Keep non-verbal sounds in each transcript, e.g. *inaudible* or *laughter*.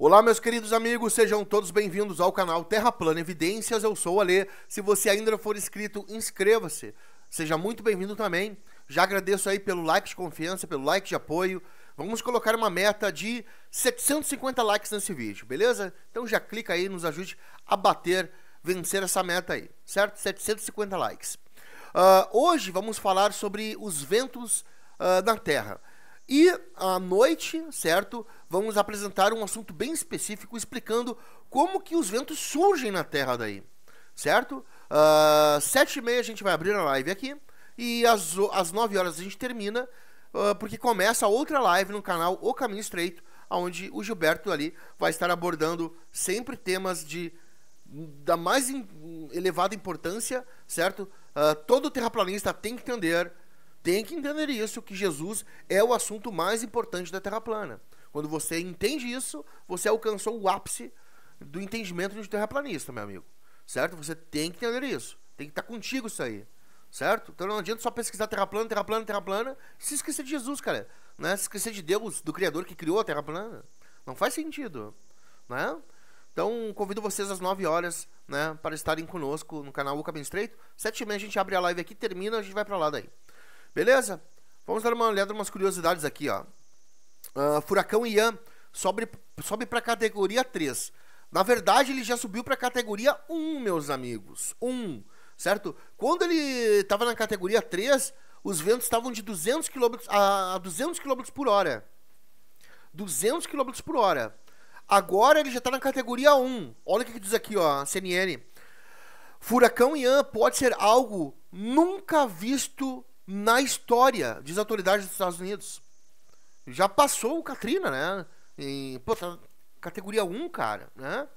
Olá, meus queridos amigos, sejam todos bem-vindos ao canal Terra Plana Evidências. Eu sou o Alê. Se você ainda não for inscrito, inscreva-se. Seja muito bem-vindo também. Já agradeço aí pelo like de confiança, pelo like de apoio. Vamos colocar uma meta de 750 likes nesse vídeo, beleza? Então já clica aí, nos ajude a bater, vencer essa meta aí, certo? 750 likes. Uh, hoje vamos falar sobre os ventos uh, na Terra. E à noite, certo? Vamos apresentar um assunto bem específico explicando como que os ventos surgem na Terra daí, certo? Uh, sete e meia a gente vai abrir a live aqui e às, às 9 horas a gente termina uh, porque começa outra live no canal O Caminho Estreito, onde o Gilberto ali vai estar abordando sempre temas de da mais in, elevada importância, certo? Uh, todo terraplanista tem que entender tem que entender isso, que Jesus é o assunto mais importante da Terra plana. Quando você entende isso, você alcançou o ápice do entendimento de terraplanista, meu amigo. Certo? Você tem que entender isso. Tem que estar contigo isso aí. Certo? Então não adianta só pesquisar terra plana, terra plana, terra plana, e se esquecer de Jesus, cara. Né? Se esquecer de Deus, do Criador que criou a terra plana. Não faz sentido. Né? Então, convido vocês às 9 horas, né, para estarem conosco no canal Uca Bem Estreito. 7 e meia a gente abre a live aqui, termina, a gente vai para lá daí. Beleza? Vamos dar uma olhada em umas curiosidades aqui, ó. Uh, Furacão Ian sobe, sobe para categoria 3. Na verdade, ele já subiu para categoria 1, meus amigos. 1, certo? Quando ele estava na categoria 3, os ventos estavam de 200 km a 200 km por hora. 200 km por hora. Agora ele já está na categoria 1. Olha o que, que diz aqui, ó, CNN. Furacão Ian pode ser algo nunca visto na história, das autoridades dos Estados Unidos. Já passou o Katrina, né? Em, pô, tá categoria 1, cara, né?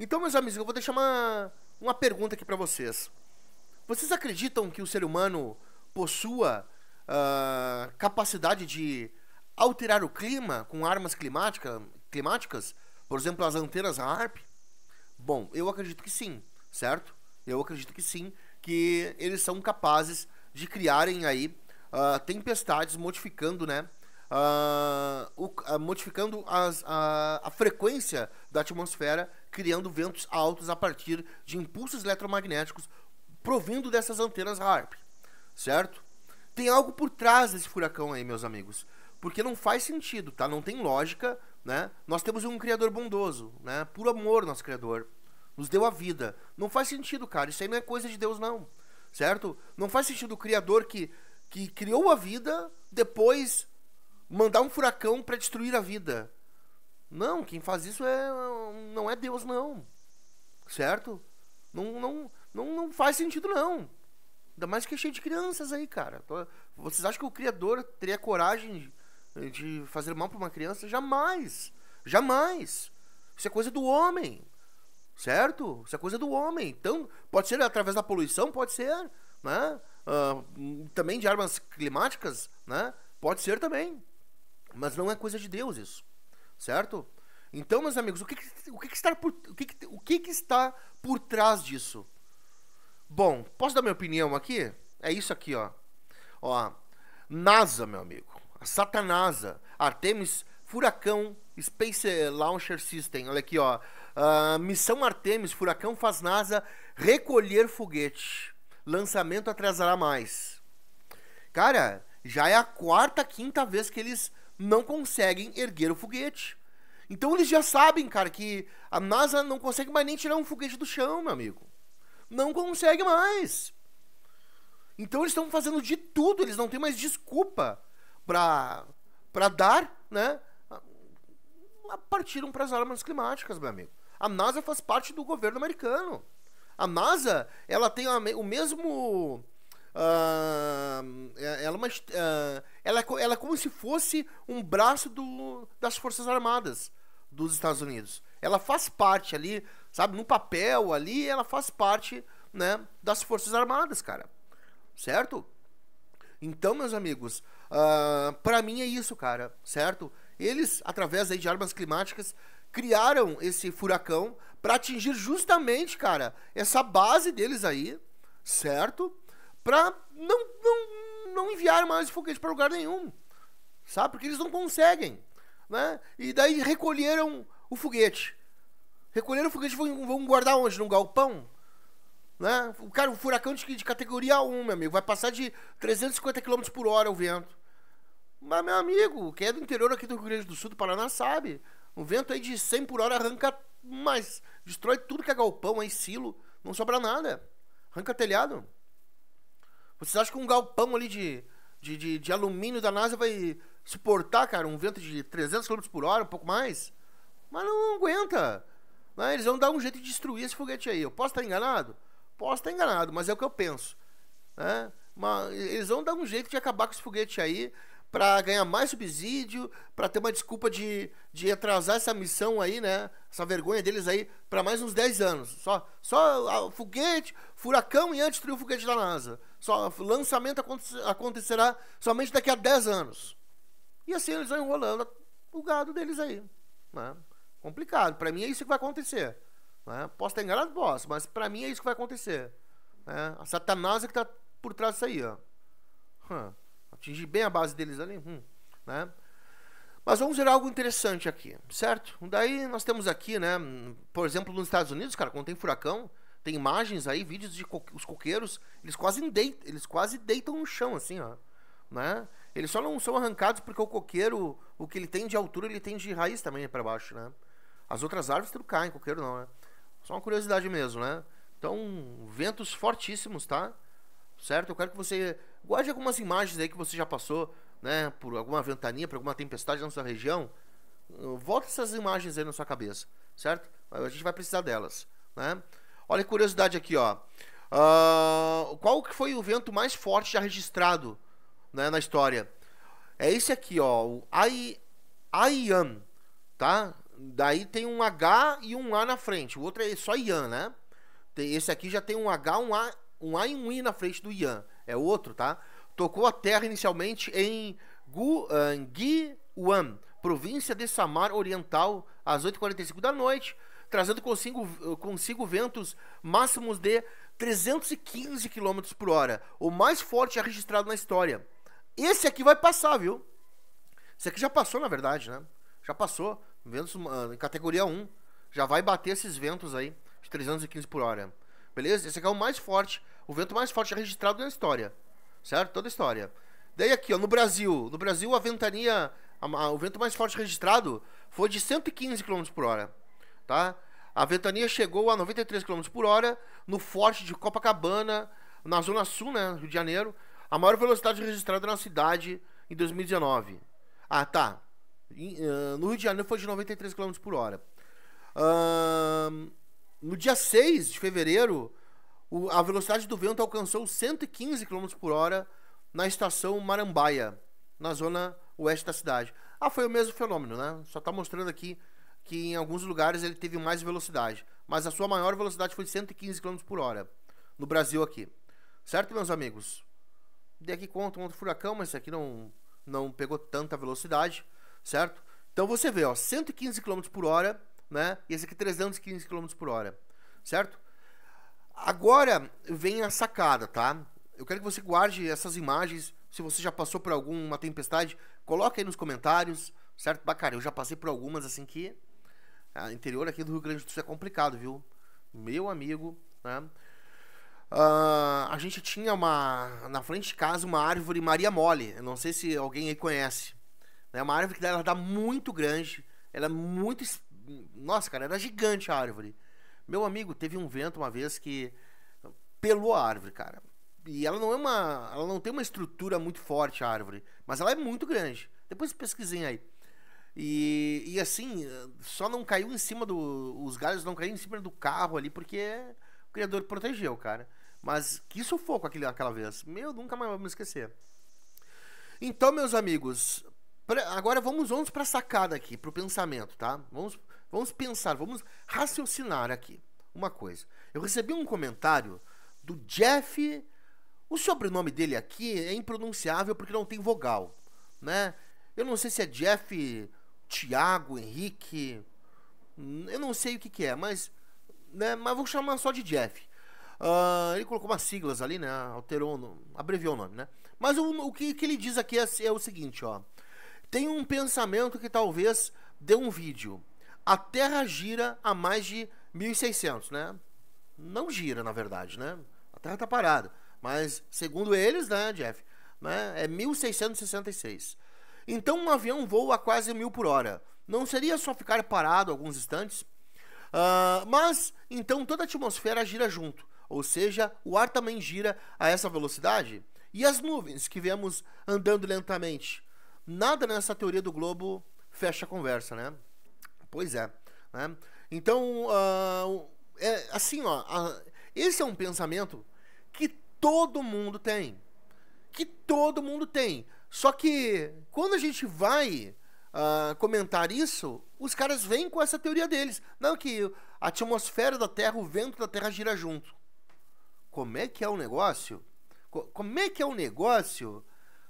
Então, meus amigos, eu vou deixar uma, uma pergunta aqui para vocês. Vocês acreditam que o ser humano possua uh, capacidade de alterar o clima com armas climática, climáticas? Por exemplo, as antenas ARP Bom, eu acredito que sim, certo? Eu acredito que sim, que eles são capazes de criarem aí uh, tempestades modificando, né? Uh, o, ah, modificando as, a frequência da atmosfera, criando ventos altos a partir de impulsos eletromagnéticos provindo dessas antenas HARP, certo? Tem algo por trás desse furacão aí, meus amigos, porque não faz sentido, tá? Não tem lógica, né? Nós temos um criador bondoso, né? Por amor, nosso criador nos deu a vida. Não faz sentido, cara. Isso aí não é coisa de Deus, não certo? Não faz sentido o criador que, que criou a vida depois mandar um furacão para destruir a vida. Não, quem faz isso é não é Deus não. Certo? Não não não, não faz sentido não. Ainda mais que é cheio de crianças aí, cara. Vocês acham que o criador teria coragem de fazer mal para uma criança? Jamais. Jamais. Isso é coisa do homem certo? Isso é coisa do homem. Então, pode ser através da poluição, pode ser, né? Uh, também de armas climáticas, né? Pode ser também. Mas não é coisa de Deus isso, certo? Então, meus amigos, o que, o que, está, por, o que, o que está por trás disso? Bom, posso dar minha opinião aqui? É isso aqui, ó. Ó, NASA, meu amigo. A Satanasa. Artemis Furacão Space Launcher System. Olha aqui, ó. Uh, missão Artemis, Furacão faz NASA recolher foguete. Lançamento atrasará mais. Cara, já é a quarta, quinta vez que eles não conseguem erguer o foguete. Então eles já sabem, cara, que a NASA não consegue mais nem tirar um foguete do chão, meu amigo. Não consegue mais. Então eles estão fazendo de tudo, eles não têm mais desculpa para pra dar, né? A partir para as alarmas climáticas, meu amigo. A NASA faz parte do governo americano. A NASA, ela tem o mesmo. Uh, ela, é uh, ela, é ela é como se fosse um braço do, das Forças Armadas dos Estados Unidos. Ela faz parte ali, sabe, no papel ali, ela faz parte né, das Forças Armadas, cara. Certo? Então, meus amigos, uh, ah, para mim é isso, cara. Certo? Eles, através aí, de armas climáticas, criaram esse furacão para atingir justamente, cara, essa base deles aí, certo? Para não, não, não enviar mais foguete para lugar nenhum, sabe? Porque eles não conseguem, né? E daí recolheram o foguete. Recolheram o foguete, vão, vão guardar onde? Num galpão? Né? O cara, um furacão de, de, categoria 1, meu amigo, vai passar de 350 km por hora o vento. Mas, meu amigo, quem é do interior aqui do Rio Grande do Sul, do Paraná, sabe. Um vento aí de 100 por hora arranca mais destrói tudo que é galpão aí, silo, não sobra nada. Arranca telhado. Vocês acham que um galpão ali de, de, de, de alumínio da NASA vai suportar, cara, um vento de 300 km por hora, um pouco mais? Mas não, não aguenta. Né? Eles vão dar um jeito de destruir esse foguete aí. Eu posso estar enganado? Posso estar enganado, mas é o que eu penso. Né? Mas eles vão dar um jeito de acabar com esse foguete aí para ganhar mais subsídio, para ter uma desculpa de, de atrasar essa missão aí, né? Essa vergonha deles aí para mais uns 10 anos. Só só a, foguete, furacão e antes o foguete da NASA. Só lançamento acontecerá somente daqui a 10 anos. E assim eles vão enrolando o gado deles aí, né? Complicado. Para mim é isso que vai acontecer. Né? Posso estar enganado? Posso, mas para mim é isso que vai acontecer. Né? A satanás é que tá por trás disso aí, ó. Huh atingir bem a base deles ali, hum, né? Mas vamos ver algo interessante aqui, certo? Daí nós temos aqui, né, por exemplo, nos Estados Unidos, cara, quando tem furacão, tem imagens aí, vídeos de co os coqueiros, eles quase deitam, eles quase deitam no chão assim, ó, né? Eles só não são arrancados porque o coqueiro, o que ele tem de altura, ele tem de raiz também para baixo, né? As outras árvores tudo caem, coqueiro não, né? Só uma curiosidade mesmo, né? Então, ventos fortíssimos, tá? certo? Eu quero que você guarde algumas imagens aí que você já passou, né, por alguma ventania, por alguma tempestade na sua região. Volta essas imagens aí na sua cabeça, certo? A gente vai precisar delas, né? Olha que curiosidade aqui, ó. Uh, qual que foi o vento mais forte já registrado né, na história? É esse aqui, ó, o Aian, tá? Daí tem um H e um A na frente. O outro é só Ian, né? Esse aqui já tem um H, um A um i na frente do Yan, é outro, tá? Tocou a terra inicialmente em Guangguan, eh, província de Samar Oriental, às 8h45 da noite, trazendo consigo, eh, consigo ventos máximos de 315 km por hora, o mais forte já registrado na história. Esse aqui vai passar, viu? Esse aqui já passou, na verdade, né? Já passou, ventos uh, categoria 1, já vai bater esses ventos aí de 315 por hora. Beleza? Esse aqui é o mais forte, o vento mais forte registrado na história. Certo? Toda a história. Daí aqui, ó, no Brasil. No Brasil, a ventania. A, a, o vento mais forte registrado foi de 115 km por hora. Tá? A ventania chegou a 93 km por hora no forte de Copacabana, na Zona Sul, né? Rio de Janeiro. A maior velocidade registrada na cidade em 2019. Ah, tá. Ah, no Rio de Janeiro foi de 93 km por hora. Uh, no dia 6 de fevereiro, o, a velocidade do vento alcançou 115 km por hora na estação Marambaia, na zona oeste da cidade. Ah, foi o mesmo fenômeno, né? Só está mostrando aqui que em alguns lugares ele teve mais velocidade, mas a sua maior velocidade foi 115 km por hora no Brasil aqui. Certo, meus amigos? Dei aqui conta um outro furacão, mas esse aqui não, não pegou tanta velocidade, certo? Então você vê, ó, 115 km por hora né? E esse aqui 315 é km por hora, certo? Agora vem a sacada, tá? Eu quero que você guarde essas imagens. Se você já passou por alguma tempestade, coloque aí nos comentários, certo? Bacana, eu já passei por algumas assim que. A ah, interior aqui do Rio Grande do Sul é complicado, viu? Meu amigo, né? Uh, a gente tinha uma na frente de casa uma árvore Maria Mole. Eu não sei se alguém aí conhece. É uma árvore que ela dá muito grande, ela é muito nossa, cara, era gigante a árvore. Meu amigo, teve um vento uma vez que pelou a árvore, cara. E ela não é uma. Ela não tem uma estrutura muito forte, a árvore. Mas ela é muito grande. Depois pesquisem aí. E, e assim, só não caiu em cima do. Os galhos não caíram em cima do carro ali, porque o criador protegeu, cara. Mas que sufoco aquele, aquela vez. Meu, nunca mais vou me esquecer. Então, meus amigos, pra, agora vamos, vamos pra sacada aqui, pro pensamento, tá? Vamos Vamos pensar, vamos raciocinar aqui uma coisa. Eu recebi um comentário do Jeff. O sobrenome dele aqui é impronunciável porque não tem vogal, né? Eu não sei se é Jeff, Tiago, Henrique, eu não sei o que, que é, mas, né? Mas vou chamar só de Jeff. Uh, ele colocou umas siglas ali, né? Alterou, abreviou o nome, né? Mas o, o que, que, ele diz aqui é, é o seguinte, ó. Tem um pensamento que talvez dê um vídeo a Terra gira a mais de 1600, né? Não gira, na verdade, né? A Terra está parada. Mas, segundo eles, né, Jeff? Né, é 1666. Então, um avião voa a quase mil por hora. Não seria só ficar parado alguns instantes? Uh, mas, então, toda a atmosfera gira junto. Ou seja, o ar também gira a essa velocidade. E as nuvens que vemos andando lentamente? Nada nessa teoria do globo fecha a conversa, né? Pois é. Né? Então, uh, é, assim, ó, uh, esse é um pensamento que todo mundo tem. Que todo mundo tem. Só que quando a gente vai uh, comentar isso, os caras vêm com essa teoria deles. Não, que a atmosfera da Terra, o vento da Terra gira junto. Como é que é o negócio? Como é que é o negócio?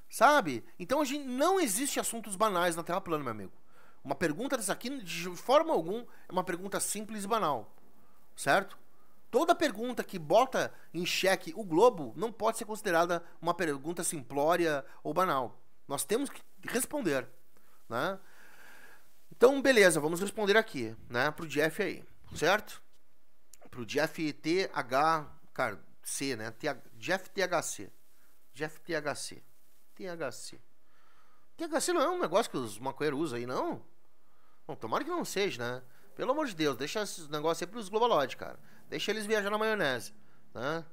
Sabe? Então a gente não existe assuntos banais na Terra plana, meu amigo. Uma pergunta dessa aqui, de forma alguma, é uma pergunta simples e banal. Certo? Toda pergunta que bota em xeque o globo não pode ser considerada uma pergunta simplória ou banal. Nós temos que responder. Né? Então, beleza, vamos responder aqui, né? Pro Jeff aí, certo? Pro Jeff THC, né? Jeff THC. Jeff THC. THC. THC não é um negócio que os maconheiros usam aí, não? Bom, tomara que não seja, né? Pelo amor de Deus, deixa esses negócios aí pros Globalod, cara. Deixa eles viajar na maionese, né?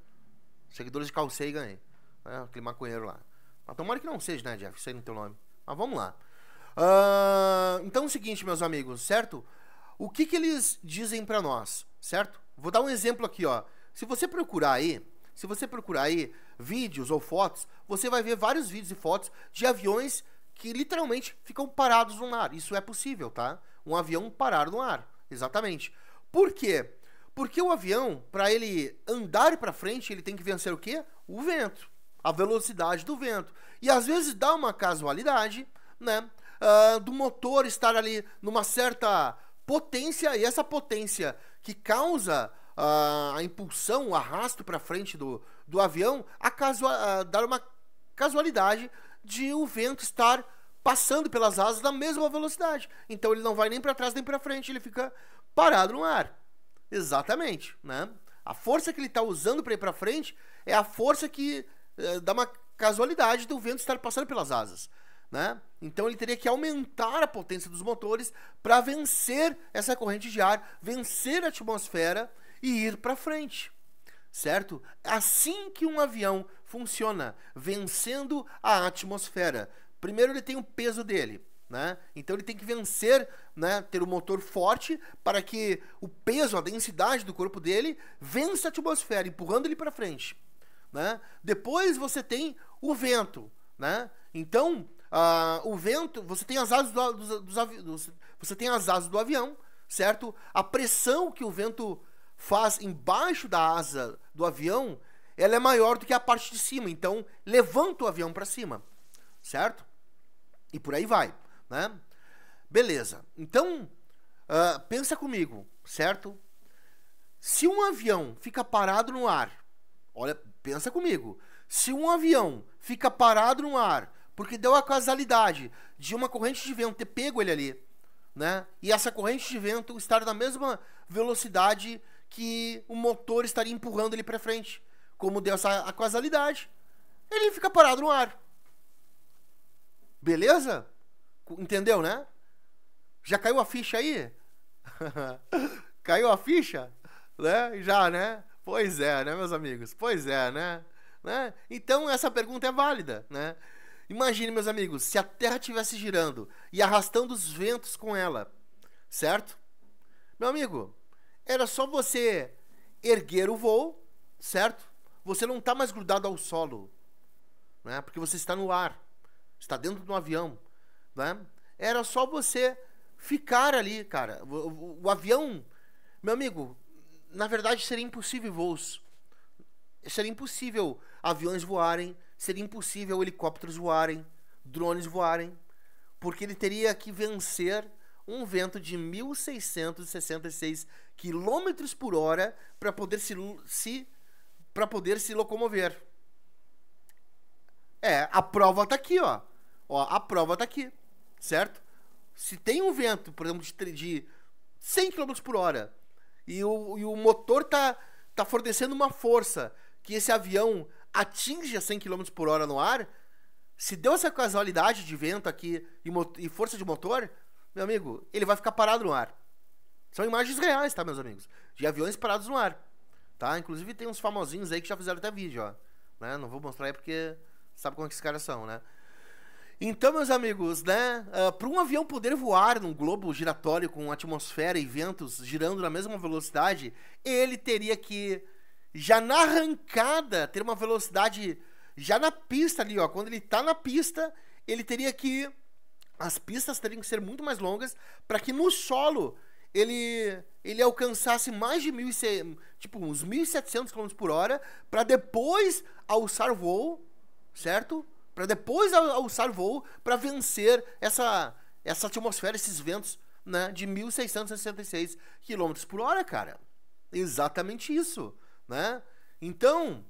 Seguidores de calcei ganhei. Né? Aquele maconheiro lá. Mas tomara que não seja, né, Jeff? Isso aí no teu nome. Mas vamos lá. Uh, então é o seguinte, meus amigos, certo? O que, que eles dizem para nós, certo? Vou dar um exemplo aqui, ó. Se você procurar aí, se você procurar aí vídeos ou fotos, você vai ver vários vídeos e fotos de aviões que literalmente ficam parados no ar. Isso é possível, tá? Um avião parar no ar, exatamente. Por quê? Porque o avião, para ele andar para frente, ele tem que vencer o quê? O vento, a velocidade do vento. E às vezes dá uma casualidade, né? Uh, do motor estar ali numa certa potência e essa potência que causa uh, a impulsão, o arrasto para frente do, do avião, a uh, dar uma casualidade de o vento estar passando pelas asas na mesma velocidade. Então ele não vai nem para trás nem para frente, ele fica parado no ar. Exatamente, né? A força que ele está usando para ir para frente é a força que é, dá uma casualidade do vento estar passando pelas asas. Né? Então ele teria que aumentar a potência dos motores para vencer essa corrente de ar, vencer a atmosfera e ir para frente certo? Assim que um avião funciona, vencendo a atmosfera. Primeiro ele tem o peso dele, né? Então ele tem que vencer, né? ter um motor forte para que o peso, a densidade do corpo dele vença a atmosfera, empurrando ele para frente. Né? Depois você tem o vento, né? Então uh, o vento, você tem as asas do, dos, dos, você tem as asas do avião, certo? A pressão que o vento faz embaixo da asa do avião, ela é maior do que a parte de cima. Então, levanta o avião para cima, certo? E por aí vai, né? Beleza. Então, uh, pensa comigo, certo? Se um avião fica parado no ar, olha, pensa comigo. Se um avião fica parado no ar, porque deu a casualidade de uma corrente de vento ter pego ele ali, né? E essa corrente de vento estar na mesma velocidade que o motor estaria empurrando ele para frente. Como deu essa a causalidade, ele fica parado no ar. Beleza? Entendeu, né? Já caiu a ficha aí? *laughs* caiu a ficha? Né? Já, né? Pois é, né, meus amigos? Pois é, né? né? Então essa pergunta é válida, né? Imagine, meus amigos, se a Terra estivesse girando e arrastando os ventos com ela, certo? Meu amigo, era só você erguer o voo, certo? Você não está mais grudado ao solo, né? porque você está no ar, está dentro do avião. Né? Era só você ficar ali, cara. O, o, o avião, meu amigo, na verdade seria impossível voos. Seria impossível aviões voarem, seria impossível helicópteros voarem, drones voarem, porque ele teria que vencer um vento de 1666 km por hora para poder se, se para poder se locomover. É, a prova está aqui, ó. Ó, a prova está aqui, certo? Se tem um vento, por exemplo, de, de 100 km por hora e o, e o motor tá, tá fornecendo uma força que esse avião atinge a 100 km por hora no ar, se deu essa casualidade de vento aqui e, e força de motor, meu amigo, ele vai ficar parado no ar. São imagens reais, tá, meus amigos? De aviões parados no ar. Tá? Inclusive tem uns famosinhos aí que já fizeram até vídeo, ó. Né? Não vou mostrar aí porque sabe como é que esses caras são, né? Então, meus amigos, né? Uh, ah, para um avião poder voar num globo giratório com atmosfera e ventos girando na mesma velocidade, ele teria que, já na arrancada, ter uma velocidade. Já na pista ali, ó. Quando ele tá na pista, ele teria que as pistas teriam que ser muito mais longas para que no solo ele ele alcançasse mais de mil tipo uns 1.700 km por hora para depois alçar voo, certo? Para depois alçar voo para vencer essa essa atmosfera, esses ventos, né, de 1.666 km por hora, cara. Exatamente isso, né? Então,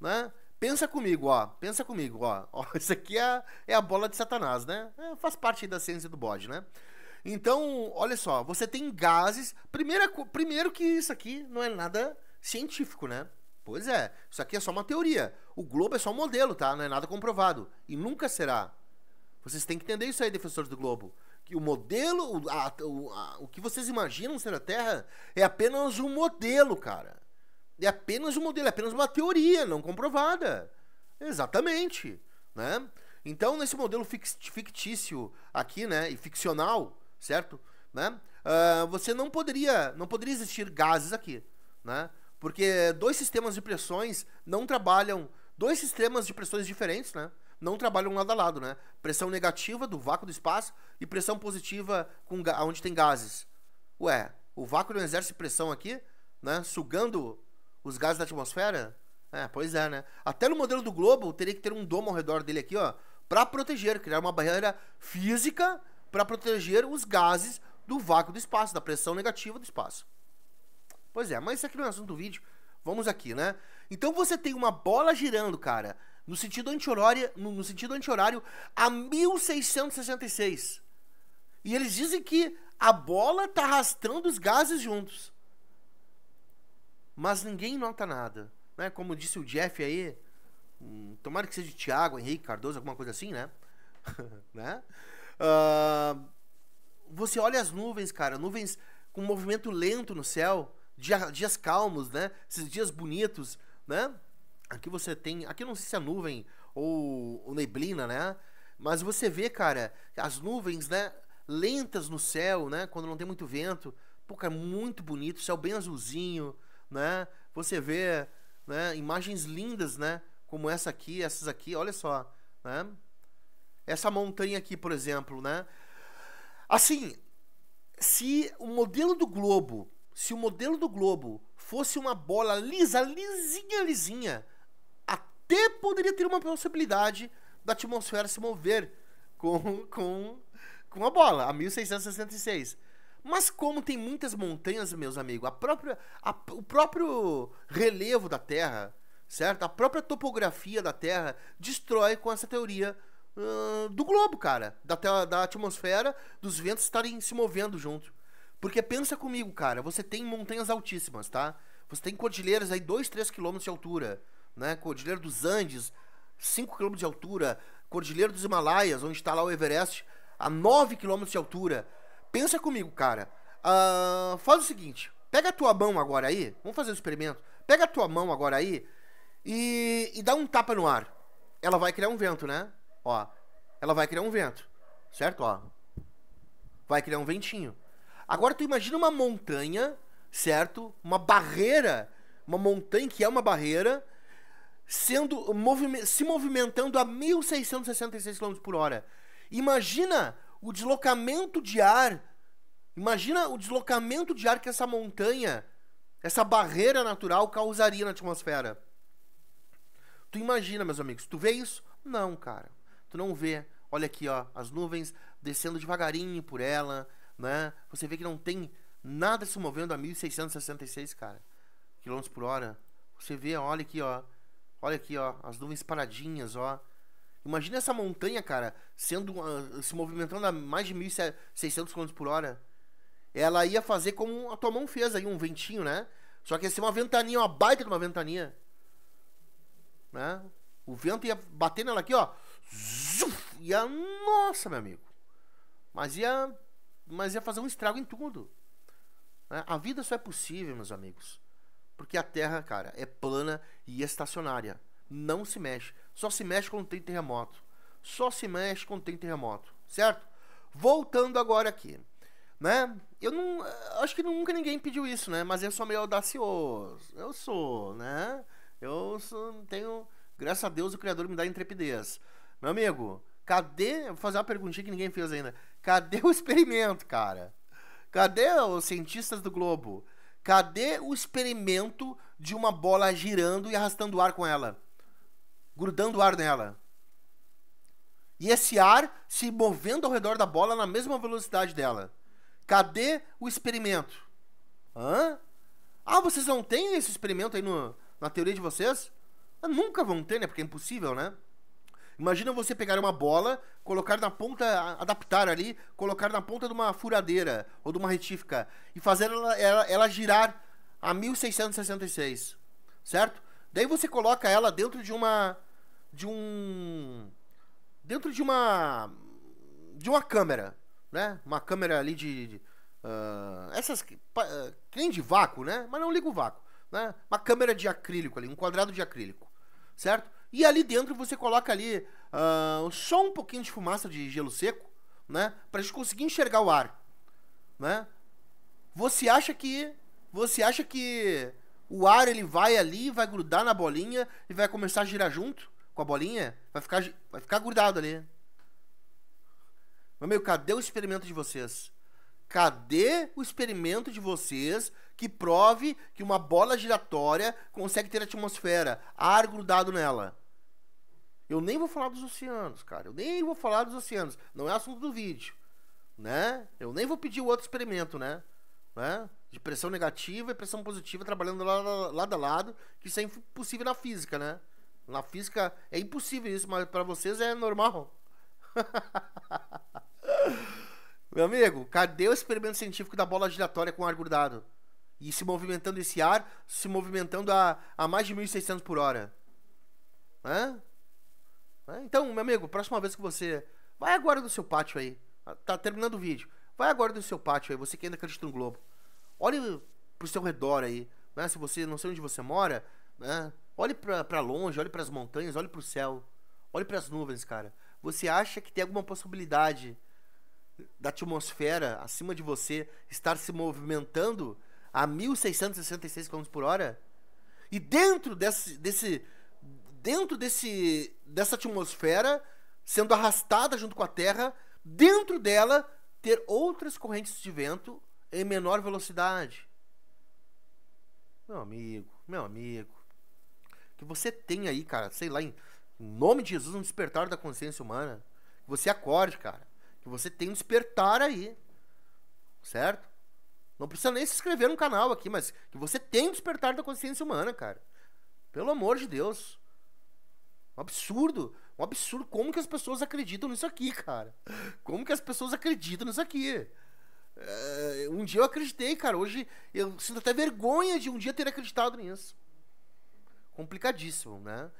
né? Pensa comigo, ó. Pensa comigo, ó. *laughs* ó isso aqui é, é a bola de Satanás, né? É, faz parte da ciência do bode, né? Então, olha só, você tem gases. Primeira, primeiro que isso aqui não é nada científico, né? Pois é, isso aqui é só uma teoria. O globo é só um modelo, tá? Não é nada comprovado. E nunca será. Vocês têm que entender isso aí, defensores do globo. Que o modelo, a, a, o que vocês imaginam ser a Terra, é apenas um modelo, cara é apenas um modelo, é apenas uma teoria não comprovada. Exatamente, né? Então, nesse modelo fictício aqui, né, e ficcional, certo? Né? Uh, você não poderia, não poderia existir gases aqui, né? Porque dois sistemas de pressões não trabalham, dois sistemas de pressões diferentes, né? Não trabalham lado a lado, né? Pressão negativa do vácuo do espaço e pressão positiva com onde tem gases. Ué, o vácuo não exerce pressão aqui, né? Sugando os gases da atmosfera? É, pois é, né? Até no modelo do globo teria que ter um domo ao redor dele aqui, ó, para proteger, criar uma barreira física para proteger os gases do vácuo do espaço, da pressão negativa do espaço. Pois é, mas isso aqui não é assunto do vídeo. Vamos aqui, né? Então você tem uma bola girando, cara, no sentido anti-horário, no, no sentido anti-horário a 1666. E eles dizem que a bola tá arrastando os gases juntos mas ninguém nota nada. Né? Como disse o Jeff aí, hum, tomara que seja Thiago, Henrique, Cardoso, alguma coisa assim, né? *laughs* né? Uh, você olha as nuvens, cara, nuvens com movimento lento no céu, dia, dias calmos, né? Esses dias bonitos, né? Aqui você tem, aqui não sei se é nuvem ou, ou neblina, né? Mas você vê, cara, as nuvens, né? Lentas no céu, né? Quando não tem muito vento. Pô, cara, muito bonito, céu bem azulzinho, né? Você vê né, imagens lindas, né? Como essa aqui, essas aqui, olha só, né? Essa montanha aqui, por exemplo, né? Assim, se o modelo do globo, se o modelo do globo fosse uma bola lisa, lisinha, lisinha, até poderia ter uma possibilidade da atmosfera se mover com, com, com a bola, a 1666. Mas como tem muitas montanhas, meus amigos, a própria, a, o próprio relevo da Terra, certo? A própria topografia da Terra destrói com essa teoria uh, do globo, cara. Da, da atmosfera, dos ventos estarem se movendo junto. Porque pensa comigo, cara, você tem montanhas altíssimas, tá? Você tem cordilheiras aí 2, 3 quilômetros de altura, né? Cordilheira dos Andes, 5 quilômetros de altura. Cordilheira dos Himalaias, onde está lá o Everest, a 9 quilômetros de altura. Pensa comigo, cara. Uh, faz o seguinte: pega a tua mão agora aí. Vamos fazer um experimento. Pega a tua mão agora aí e, e dá um tapa no ar. Ela vai criar um vento, né? Ó, ela vai criar um vento, certo? Ó, vai criar um ventinho. Agora tu imagina uma montanha, certo? Uma barreira, uma montanha que é uma barreira, sendo movime se movimentando a 1.666 km por hora. Imagina o deslocamento de ar. Imagina o deslocamento de ar que essa montanha, essa barreira natural causaria na atmosfera. Tu imagina, meus amigos, tu vê isso? Não, cara. Tu não vê. Olha aqui, ó, as nuvens descendo devagarinho por ela, né? Você vê que não tem nada se movendo a 1666, cara, quilômetros por hora. Você vê, olha aqui, ó. Olha aqui, ó, as nuvens paradinhas, ó. Imagina essa montanha, cara, sendo se movimentando a mais de 1.600 km por hora. Ela ia fazer como a tua mão fez aí, um ventinho, né? Só que ia ser uma ventania, uma baita de uma ventania. Né? O vento ia bater nela aqui, ó. Zuf, ia, nossa, meu amigo. Mas ia, mas ia fazer um estrago em tudo. Né? A vida só é possível, meus amigos. Porque a Terra, cara, é plana e estacionária. Não se mexe. Só se mexe quando tem terremoto. Só se mexe quando tem terremoto, certo? Voltando agora aqui, né? Eu não, eh, acho que nunca ninguém pediu isso, né? Mas eu sou meio audacioso. Eu sou, né? Eu sou, tenho, graças a Deus, o Criador me dá intrepidez. Meu amigo, cadê? Vou fazer uma perguntinha que ninguém fez ainda. Cadê o experimento, cara? Cadê os cientistas do globo? Cadê o experimento de uma bola girando e arrastando o ar com ela? grudando ar nela. E esse ar se movendo ao redor da bola na mesma velocidade dela. Cadê o experimento? Hã? Ah, vocês não têm esse experimento aí no, na teoria de vocês? Ah, nunca vão ter, né? Porque é impossível, né? Imagina você pegar uma bola, colocar na ponta, adaptar ali, colocar na ponta de uma furadeira ou de uma retífica e fazer ela, ela, ela girar a 1666, certo? Daí você coloca ela dentro de uma de um dentro de uma de uma câmera, né? Uma câmera ali de, de uh, essas uh, nem de vácuo, né? Mas não liga o vácuo, né? Uma câmera de acrílico ali, um quadrado de acrílico, certo? E ali dentro você coloca ali uh, só um pouquinho de fumaça de gelo seco, né? Para gente conseguir enxergar o ar, né? Você acha que você acha que o ar ele vai ali, vai grudar na bolinha e vai começar a girar junto? com a bolinha, vai ficar, vai ficar grudado ali. Meu amigo, cadê o experimento de vocês? Cadê o experimento de vocês que prove que uma bola giratória consegue ter atmosfera, ar grudado nela? Eu nem vou falar dos oceanos, cara. Eu nem vou falar dos oceanos. Não é assunto do vídeo, né? Eu nem vou pedir o outro experimento, né? né? De pressão negativa e pressão positiva trabalhando lado a lado, que isso é impossível na física, né? Na física é impossível isso, mas para vocês é normal. *laughs* Meu amigo, cadê o experimento científico da bola giratória com ar grudado? E se movimentando esse ar, se movimentando a, a mais de 1.600 por hora. Hã? Hã? Então, meu amigo, próxima vez que você. Vai agora do seu pátio aí. Tá terminando o vídeo. Vai agora do seu pátio aí, você que ainda acredita no Globo. Olhe pro seu redor aí. Né? Se você não sei onde você mora, né? Olhe para longe, olhe para as montanhas, olhe para o céu, olhe para as nuvens, cara. Você acha que tem alguma possibilidade da atmosfera acima de você estar se movimentando a 1666 km por hora? E dentro desse, desse dentro desse dessa atmosfera sendo arrastada junto com a Terra, dentro dela ter outras correntes de vento em menor velocidade. Meu amigo, meu amigo que você tenha aí, cara, sei lá, em nome de Jesus, um despertar da consciência humana. Que você acorde, cara. Que você tenha um despertar aí. Certo? Não precisa nem se inscrever no canal aqui, mas que você tenha um despertar da consciência humana, cara. Pelo amor de Deus. Um absurdo. Um absurdo. Como que as pessoas acreditam nisso aqui, cara? Como que as pessoas acreditam nisso aqui? Uh, um dia eu acreditei, cara. Hoje eu sinto até vergonha de um dia ter acreditado nisso complicadíssimo, né?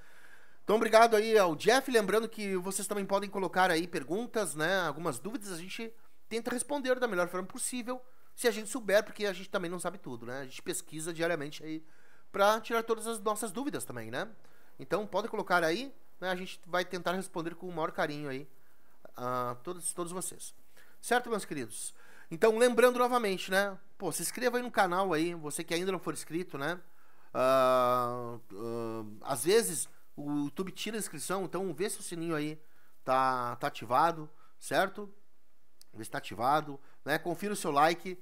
Então, obrigado aí ao Jeff. Lembrando que vocês também podem colocar aí perguntas, né? Algumas dúvidas, a gente tenta responder da melhor forma possível, se a gente souber, porque a gente também não sabe tudo, né? A gente pesquisa diariamente aí para tirar todas as nossas dúvidas também, né? Então, podem colocar aí, né? A gente vai tentar responder com o maior carinho aí a todos, todos vocês. Certo, meus queridos? Então, lembrando novamente, né? Pô, se inscreva aí no canal aí, você que ainda não for inscrito, né? Uh, às vezes o YouTube tira a inscrição, então vê se o sininho aí tá, tá ativado, certo? Vê se tá ativado, né? Confira o seu like.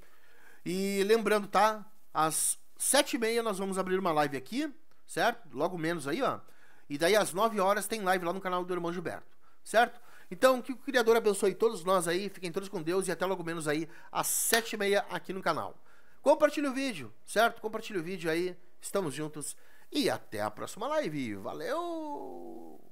E lembrando, tá? Às 7h30 nós vamos abrir uma live aqui, certo? Logo menos aí, ó. E daí às 9 horas tem live lá no canal do Irmão Gilberto, certo? Então, que o Criador abençoe todos nós aí, fiquem todos com Deus e até logo menos aí às 7h30 aqui no canal. Compartilhe o vídeo, certo? Compartilhe o vídeo aí Estamos juntos e até a próxima live. Valeu!